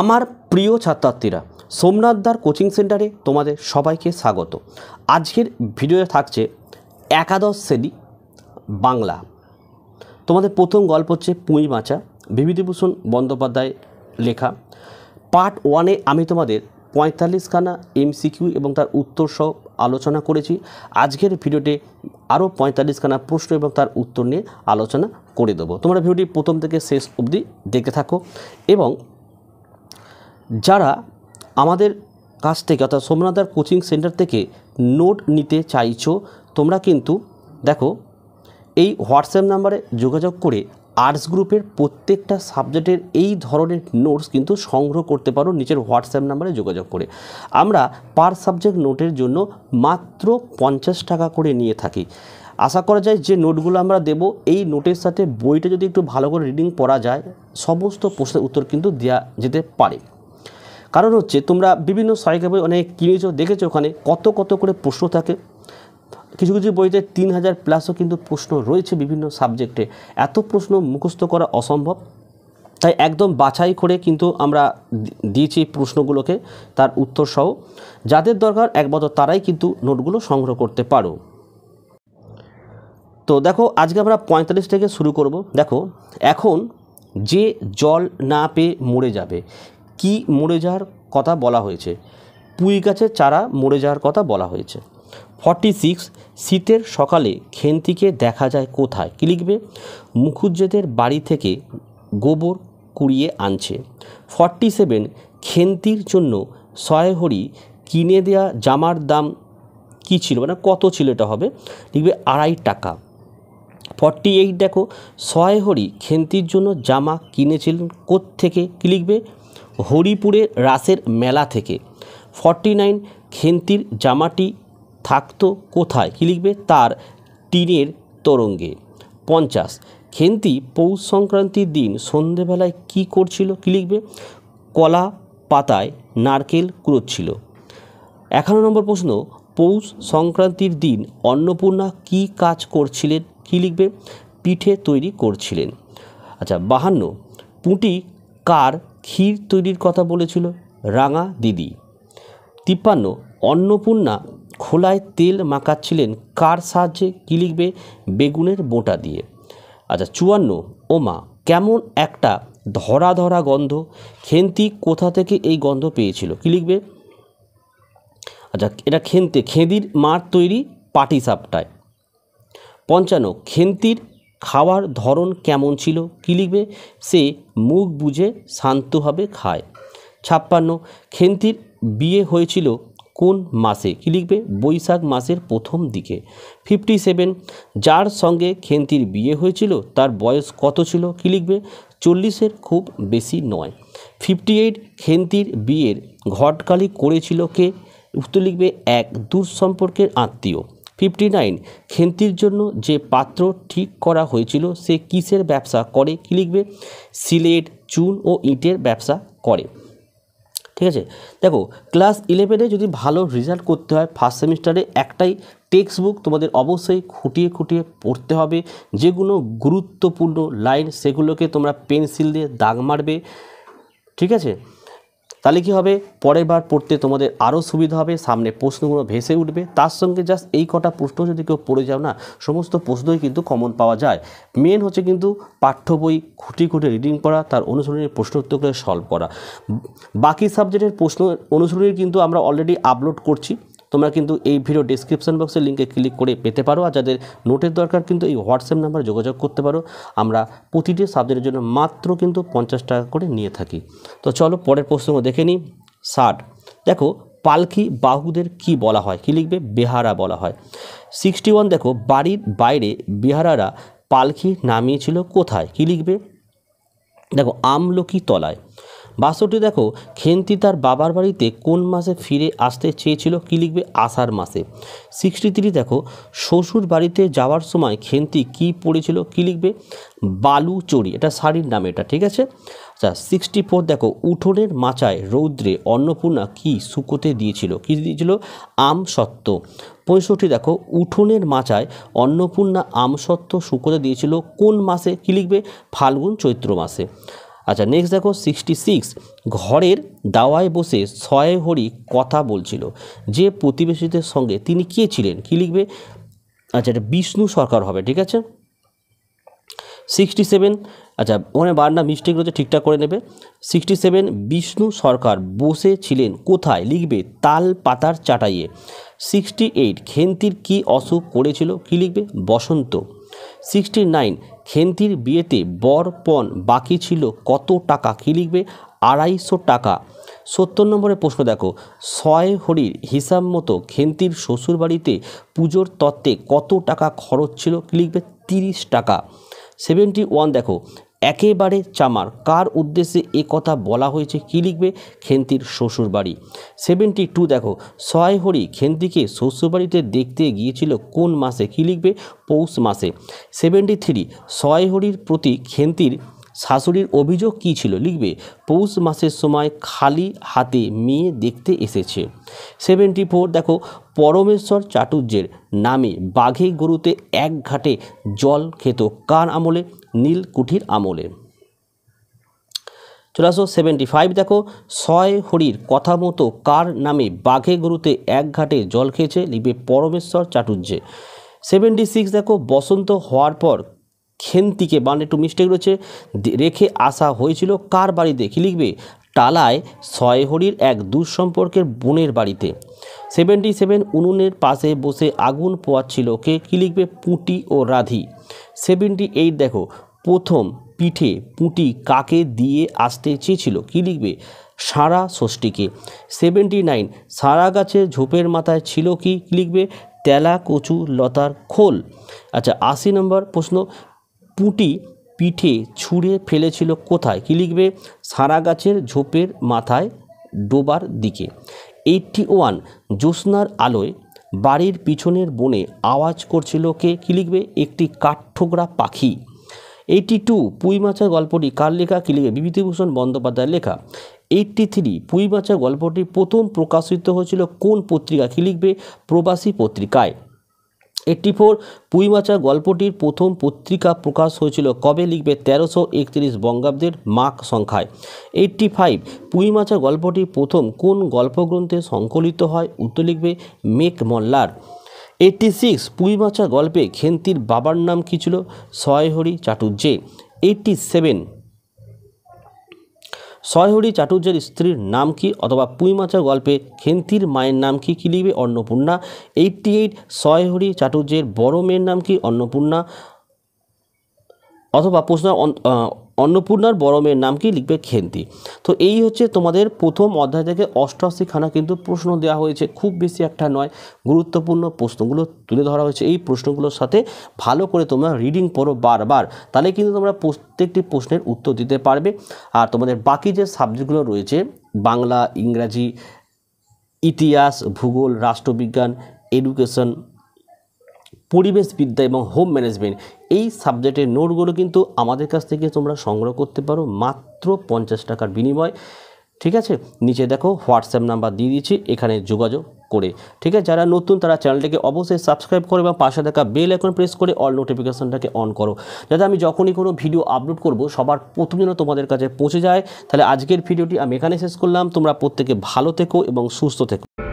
আমার প্রিয় ছাত্রার্থীরা সোমনাথদার কোচিং সেন্টারে তোমাদের সবাইকে স্বাগত আজকের ভিডিওতে থাকছে একাদশ শ্রেণী বাংলা তোমাদের প্রথম গল্প হচ্ছে পুঁই মাচা বিভূতিভূষণ বন্দ্যোপাধ্যায় লেখা পার্ট ওয়ানে আমি তোমাদের পঁয়তাল্লিশখানা এমসিকিউ এবং তার উত্তর সহ আলোচনা করেছি আজকের ভিডিওতে আরও পঁয়তাল্লিশখানা প্রশ্ন এবং তার উত্তর নিয়ে আলোচনা করে দেবো তোমরা ভিডিওটি প্রথম থেকে শেষ অবধি দেখে থাকো এবং যারা আমাদের কাছ থেকে অর্থাৎ সোমনাথার কোচিং সেন্টার থেকে নোট নিতে চাইছো তোমরা কিন্তু দেখো এই হোয়াটসঅ্যাপ নাম্বারে যোগাযোগ করে আর্টস গ্রুপের প্রত্যেকটা সাবজেক্টের এই ধরনের নোটস কিন্তু সংগ্রহ করতে পারো নিজের হোয়াটসঅ্যাপ নাম্বারে যোগাযোগ করে আমরা পার সাবজেক্ট নোটের জন্য মাত্র পঞ্চাশ টাকা করে নিয়ে থাকি আশা করা যায় যে নোটগুলো আমরা দেব এই নোটের সাথে বইটা যদি একটু ভালো করে রিডিং পড়া যায় সমস্ত প্রশ্নের উত্তর কিন্তু দেওয়া যেতে পারে কারণ হচ্ছে তোমরা বিভিন্ন সহায়িকা বই অনেক কিনেছো দেখেছো ওখানে কত কত করে প্রশ্ন থাকে কিছু কিছু বইতে তিন হাজার প্লাসও কিন্তু প্রশ্ন রয়েছে বিভিন্ন সাবজেক্টে এত প্রশ্ন মুখস্থ করা অসম্ভব তাই একদম বাছাই করে কিন্তু আমরা দিয়েছি প্রশ্নগুলোকে তার উত্তর সহ যাদের দরকার একমাত্র তারাই কিন্তু নোটগুলো সংগ্রহ করতে পারো তো দেখো আজকে আমরা পঁয়তাল্লিশ থেকে শুরু করব দেখো এখন যে জল না পেয়ে মরে যাবে কি মরে যাওয়ার কথা বলা হয়েছে পুঁই গাছের চারা মরে যাওয়ার কথা বলা হয়েছে ফর্টি সিক্স শীতের সকালে খেন্তিকে দেখা যায় কোথায় কী লিখবে মুখুজ্জেদের বাড়ি থেকে গোবর কুড়িয়ে আনছে ফর্টি সেভেন খেন্তির জন্য সয়হরি কিনে দেয়া জামার দাম কি ছিল মানে কত ছিল এটা হবে লিখবে আড়াই টাকা ফর্টি এইট দেখো সয়হরি খেন্তির জন্য জামা কিনেছিলেন থেকে কী লিখবে হরিপুরে রাসের মেলা থেকে ফর্টি নাইন খেন্তির জামাটি থাকতো কোথায় কী লিখবে তার টিনের তরঙ্গে পঞ্চাশ খেন্তি পৌষ সংক্রান্তির দিন সন্ধেবেলায় কি করছিল কী লিখবে কলা পাতায় নারকেল কুড়োচ্ছিল এখনো নম্বর প্রশ্ন পৌষ সংক্রান্তির দিন অন্নপূর্ণা কি কাজ করছিলেন কী লিখবে পিঠে তৈরি করছিলেন আচ্ছা বাহান্ন পুঁটি কার ক্ষীর তৈরির কথা বলেছিল রাঙা দিদি তিপ্পান্ন অন্নপূর্ণা খোলায় তেল মাখাচ্ছিলেন কার সাহায্যে কী লিখবে বেগুনের বোঁটা দিয়ে আচ্ছা চুয়ান্ন ওমা কেমন একটা ধরা ধরা গন্ধ খেন্তি কোথা থেকে এই গন্ধ পেয়েছিল কী লিখবে আচ্ছা এটা খেন্তে খেঁদির মার তৈরি পাটি সাপটায় পঞ্চান্ন খেন্তির খাওয়ার ধরন কেমন ছিল কী লিখবে সে মুখ বুঝে শান্তভাবে খায় ছাপ্পান্ন খেন্তির বিয়ে হয়েছিল কোন মাসে কী লিখবে বৈশাখ মাসের প্রথম দিকে ফিফটি সেভেন যার সঙ্গে খেন্তির বিয়ে হয়েছিল তার বয়স কত ছিল কী লিখবে চল্লিশের খুব বেশি নয় ফিফটি এইট খেন্তির বিয়ের ঘটকালি করেছিল কে উত্তর লিখবে এক দূর সম্পর্কের আত্মীয় ফিফটি নাইন খেন্তির জন্য যে পাত্র ঠিক করা হয়েছিল সে কিসের ব্যবসা করে কী লিখবে সিলেট চুন ও ইটের ব্যবসা করে ঠিক আছে দেখো ক্লাস ইলেভেনে যদি ভালো রেজাল্ট করতে হয় ফার্স্ট সেমিস্টারে একটাই টেক্সট বুক তোমাদের অবশ্যই খুঁটিয়ে খুঁটিয়ে পড়তে হবে যেগুলো গুরুত্বপূর্ণ লাইন সেগুলোকে তোমরা পেন্সিল দিয়ে দাগ মারবে ঠিক আছে তাহলে কি হবে পরের বার পড়তে তোমাদের আরও সুবিধা হবে সামনে প্রশ্নগুলো ভেসে উঠবে তার সঙ্গে জাস্ট এই কটা প্রশ্ন যদি কেউ পড়ে যাও না সমস্ত প্রশ্নই কিন্তু কমন পাওয়া যায় মেন হচ্ছে কিন্তু পাঠ্য বই খুঁটি খুঁটি রিডিং করা তার অনুসরণের প্রশ্ন উত্তরগুলো সলভ করা বাকি সাবজেক্টের প্রশ্ন অনুসরণের কিন্তু আমরা অলরেডি আপলোড করছি তোমরা কিন্তু এই ভিডিও ডিসক্রিপশন বক্সের লিঙ্কে ক্লিক করে পেতে পারো আর যাদের নোটের দরকার কিন্তু এই হোয়াটসঅ্যাপ নাম্বারে যোগাযোগ করতে পারো আমরা প্রতিটি সাবজেক্টের জন্য মাত্র কিন্তু পঞ্চাশ টাকা করে নিয়ে থাকি তো চলো পরের প্রশ্ন দেখে নিই ষাট দেখো পালকি বাহুদের কি বলা হয় কী লিখবে বেহারা বলা হয় সিক্সটি ওয়ান দেখো বাড়ির বাইরে বেহারারা পালকি নামিয়েছিল কোথায় কী লিখবে দেখো আমলকি তলায় বাস্তুটি দেখো খেন্তি তার বাবার বাড়িতে কোন মাসে ফিরে আসতে চেয়েছিল কী লিখবে আষাঢ় মাসে সিক্সটি থ্রি দেখো শ্বশুর বাড়িতে যাওয়ার সময় খেন্তি কি পড়েছিল কী লিখবে বালু চড়ি এটা শাড়ির নাম এটা ঠিক আছে আচ্ছা সিক্সটি ফোর দেখো উঠোনের মাচায় রৌদ্রে অন্নপূর্ণা কি শুকোতে দিয়েছিল কি দিয়েছিল আম সত্ত্ব পঁয়ষট্টি দেখো উঠোনের মাচায় অন্নপূর্ণা আমসত্ত্ব শুকোতে দিয়েছিল কোন মাসে কী লিখবে ফাল্গুন চৈত্র মাসে আচ্ছা নেক্সট দেখো সিক্সটি সিক্স ঘরের দাওয়ায় বসে ছয় হরি কথা বলছিল যে প্রতিবেশীদের সঙ্গে তিনি কে ছিলেন কী লিখবে আচ্ছা এটা বিষ্ণু সরকার হবে ঠিক আছে সিক্সটি সেভেন আচ্ছা ওখানে বার্না মিস্টেক রয়েছে ঠিকঠাক করে নেবে সিক্সটি সেভেন বিষ্ণু সরকার বসে ছিলেন কোথায় লিখবে তাল পাতার চাটাইয়ে সিক্সটি এইট খেন্তির কী অসুখ করেছিল কী লিখবে বসন্ত সিক্সটি নাইন খেন্তির বিয়েতে বর পণ বাকি ছিল কত টাকা কী লিখবে আড়াইশো টাকা সত্তর নম্বরের প্রশ্ন দেখো ছয় হরির হিসাব মতো খেন্তির শ্বশুরবাড়িতে পুজোর তত্ত্বে কত টাকা খরচ ছিল কী লিখবে তিরিশ টাকা সেভেন্টি ওয়ান দেখো একেবারে চামার কার উদ্দেশ্যে এ কথা বলা হয়েছে কি লিখবে খেন্তির শ্বশুর বাড়ি সেভেন্টি টু দেখো সয় হরি খেন্তিকে শ্বশুরবাড়িতে দেখতে গিয়েছিল কোন মাসে কি লিখবে পৌষ মাসে সেভেন্টি থ্রি সয় হরির প্রতি খেন্তির শাশুড়ির অভিযোগ কী ছিল লিখবে পৌষ মাসের সময় খালি হাতে মেয়ে দেখতে এসেছে সেভেন্টি ফোর দেখো পরমেশ্বর চাটুর্যের নামে বাঘে গরুতে এক ঘাটে জল খেত কার আমলে নীল কুঠির আমলে চলে সেভেন্টি ফাইভ দেখো সয় হরির কথা মতো কার নামে বাঘে গরুতে এক ঘাটে জল খেয়েছে লিবে পরমেশ্বর চাটুর্যে সেভেন্টি সিক্স দেখো বসন্ত হওয়ার পর খেন্তিকে মানে একটু মিস্টেক রয়েছে রেখে আসা হয়েছিল কার বাড়িতে কী লিখবে টালায় সয়হরির এক দুঃসম্পর্কের বোনের বাড়িতে সেভেন্টি সেভেন উনুনের পাশে বসে আগুন পোয়াচ্ছিল কে কী লিখবে পুঁটি ও রাধি সেভেন্টি এইট দেখো প্রথম পিঠে পুঁটি কাকে দিয়ে আসতে চেয়েছিল কী লিখবে সারা ষষ্ঠীকে সেভেন্টি নাইন সারা গাছের ঝোপের মাথায় ছিল কি লিখবে তেলা কচু লতার খোল আচ্ছা আশি নম্বর প্রশ্ন পুঁটি পিঠে ছুঁড়ে ফেলেছিল কোথায় কী লিখবে সারা গাছের ঝোপের মাথায় ডোবার দিকে এইটটি ওয়ান জ্যোৎস্নার আলোয় বাড়ির পিছনের বনে আওয়াজ করছিল কে কী লিখবে একটি কাঠঠোকরা পাখি এইটি টু পুঁইমাছা গল্পটি কার লেখা কী লিখবে বিভূতিভূষণ বন্দ্যোপাধ্যায়ের লেখা এইটটি থ্রি পুঁইমাছা গল্পটি প্রথম প্রকাশিত হয়েছিল কোন পত্রিকা কী লিখবে প্রবাসী পত্রিকায় এইটটি ফোর পুইমাচা গল্পটির প্রথম পত্রিকা প্রকাশ হয়েছিল কবে লিখবে তেরোশো একত্রিশ বঙ্গাব্দের মাক সংখ্যায় এইটটি ফাইভ পুইমাচা গল্পটি প্রথম কোন গল্পগ্রন্থে সংকলিত হয় উত্তর লিখবে মেক মল্লার এইটটি সিক্স পুইমাচা গল্পে খেন্তির বাবার নাম কী ছিল সয়হরি চাটুর্যে এইটটি সেভেন শয়হরি চাটুর্যের স্ত্রীর নাম কি অথবা পুঁইমাচার গল্পে খেন্তির মায়ের নাম কি কী লিখবে অন্নপূর্ণা এইটটি এইট সয়হরি চাটুর্যের বড় মেয়ের নাম কি অন্নপূর্ণা অথবা প্রশ্ন অন্নপূর্ণার বরমের নাম কি লিখবে খেন্তি তো এই হচ্ছে তোমাদের প্রথম অধ্যায় থেকে অষ্টাশিখানা কিন্তু প্রশ্ন দেওয়া হয়েছে খুব বেশি একটা নয় গুরুত্বপূর্ণ প্রশ্নগুলো তুলে ধরা হয়েছে এই প্রশ্নগুলোর সাথে ভালো করে তোমরা রিডিং পড়ো বারবার তাহলে কিন্তু তোমরা প্রত্যেকটি প্রশ্নের উত্তর দিতে পারবে আর তোমাদের বাকি যে সাবজেক্টগুলো রয়েছে বাংলা ইংরাজি ইতিহাস ভূগোল রাষ্ট্রবিজ্ঞান এডুকেশন পরিবেশবিদ্যা এবং হোম ম্যানেজমেন্ট এই সাবজেক্টের নোটগুলো কিন্তু আমাদের কাছ থেকে তোমরা সংগ্রহ করতে পারো মাত্র পঞ্চাশ টাকার বিনিময় ঠিক আছে নিচে দেখো হোয়াটসঅ্যাপ নাম্বার দিয়ে দিচ্ছি এখানে যোগাযোগ করে ঠিক আছে যারা নতুন তারা চ্যানেলটিকে অবশ্যই সাবস্ক্রাইব করো এবং পাশে দেখা বেল এখন প্রেস করে অল নোটিফিকেশানটাকে অন করো যাতে আমি যখনই কোনো ভিডিও আপলোড করব সবার প্রথম যেন তোমাদের কাছে পৌঁছে যায় তাহলে আজকের ভিডিওটি আমি এখানে শেষ করলাম তোমরা প্রত্যেকে ভালো থেকো এবং সুস্থ থেকো